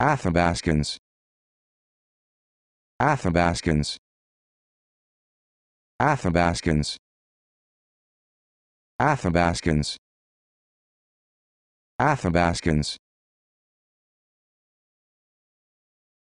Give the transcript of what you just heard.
Athabascans Athabascans Athabascans Athabascans Athabascans